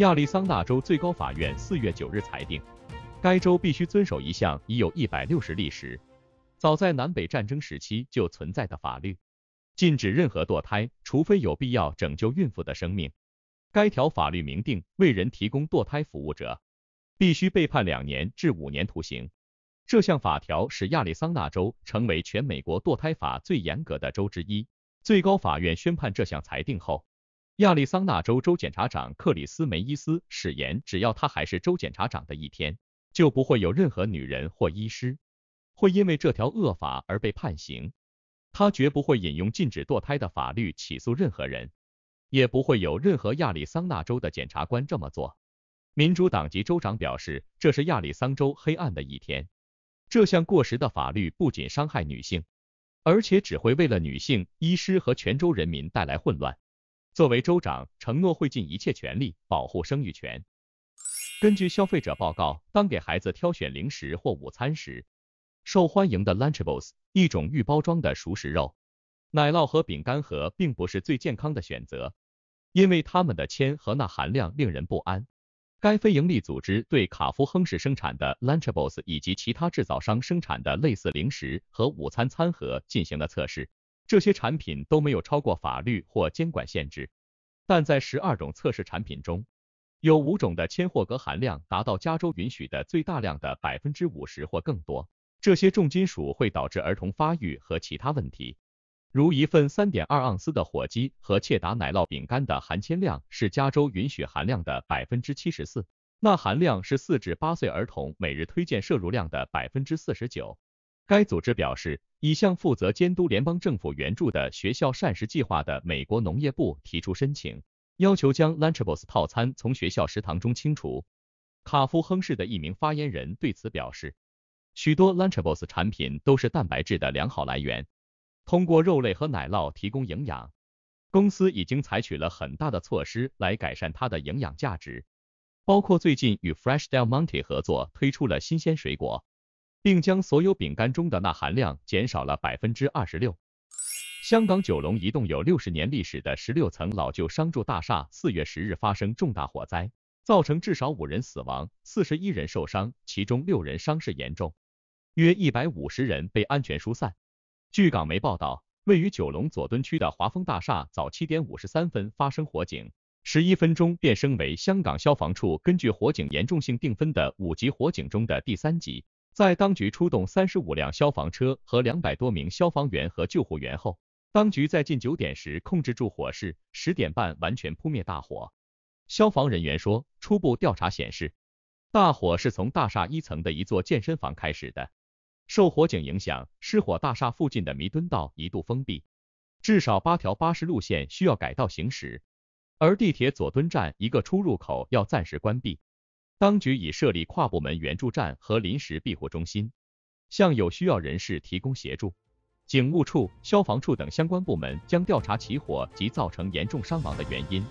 亚利桑那州最高法院四月九日裁定，该州必须遵守一项已有一百六十历史，早在南北战争时期就存在的法律，禁止任何堕胎，除非有必要拯救孕妇的生命。该条法律明定，为人提供堕胎服务者，必须被判两年至五年徒刑。这项法条使亚利桑那州成为全美国堕胎法最严格的州之一。最高法院宣判这项裁定后。亚利桑那州州检察长克里斯梅伊斯誓言，只要他还是州检察长的一天，就不会有任何女人或医师会因为这条恶法而被判刑。他绝不会引用禁止堕胎的法律起诉任何人，也不会有任何亚利桑那州的检察官这么做。民主党籍州长表示，这是亚利桑那州黑暗的一天。这项过时的法律不仅伤害女性，而且只会为了女性、医师和全州人民带来混乱。作为州长，承诺会尽一切全力保护生育权。根据消费者报告，当给孩子挑选零食或午餐时，受欢迎的 Lunchables（ 一种预包装的熟食肉、奶酪和饼干盒）并不是最健康的选择，因为它们的铅和钠含量令人不安。该非营利组织对卡夫亨氏生产的 Lunchables 以及其他制造商生产的类似零食和午餐餐盒进行了测试。这些产品都没有超过法律或监管限制，但在十二种测试产品中，有五种的铅或镉含量达到加州允许的最大量的百分之五十或更多。这些重金属会导致儿童发育和其他问题，如一份三点二盎司的火鸡和切达奶酪饼干的含铅量是加州允许含量的百分之七十四，钠含量是四至八岁儿童每日推荐摄入量的百分之四十九。该组织表示。已向负责监督联邦政府援助的学校膳食计划的美国农业部提出申请，要求将 Lunchables 套餐从学校食堂中清除。卡夫亨氏的一名发言人对此表示，许多 Lunchables 产品都是蛋白质的良好来源，通过肉类和奶酪提供营养。公司已经采取了很大的措施来改善它的营养价值，包括最近与 Fresh Del Monte 合作推出了新鲜水果。并将所有饼干中的钠含量减少了百分之二十六。香港九龙一栋有六十年历史的十六层老旧商住大厦，四月十日发生重大火灾，造成至少五人死亡，四十一人受伤，其中六人伤势严重，约一百五十人被安全疏散。据港媒报道，位于九龙佐敦区的华丰大厦早七点五十三分发生火警，十一分钟便升为香港消防处根据火警严重性定分的五级火警中的第三级。在当局出动三十五辆消防车和两百多名消防员和救护员后，当局在近九点时控制住火势，十点半完全扑灭大火。消防人员说，初步调查显示，大火是从大厦一层的一座健身房开始的。受火警影响，失火大厦附近的弥敦道一度封闭，至少八条巴士路线需要改道行驶，而地铁佐敦站一个出入口要暂时关闭。当局已设立跨部门援助站和临时庇护中心，向有需要人士提供协助。警务处、消防处等相关部门将调查起火及造成严重伤亡的原因。